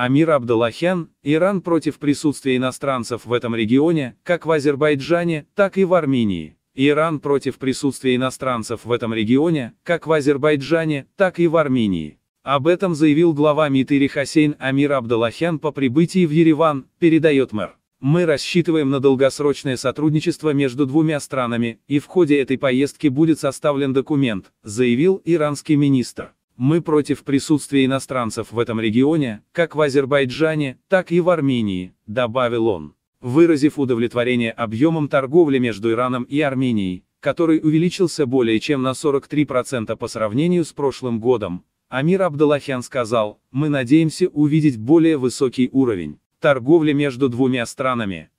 Амир Абдаллахян, Иран против присутствия иностранцев в этом регионе, как в Азербайджане, так и в Армении. Иран против присутствия иностранцев в этом регионе, как в Азербайджане, так и в Армении. Об этом заявил глава МИД Ирихасейн Амир Абдаллахян по прибытии в Ереван, передает мэр. Мы рассчитываем на долгосрочное сотрудничество между двумя странами, и в ходе этой поездки будет составлен документ, заявил иранский министр. Мы против присутствия иностранцев в этом регионе, как в Азербайджане, так и в Армении, добавил он. Выразив удовлетворение объемом торговли между Ираном и Арменией, который увеличился более чем на 43% по сравнению с прошлым годом, Амир Абдалахян сказал, мы надеемся увидеть более высокий уровень торговли между двумя странами,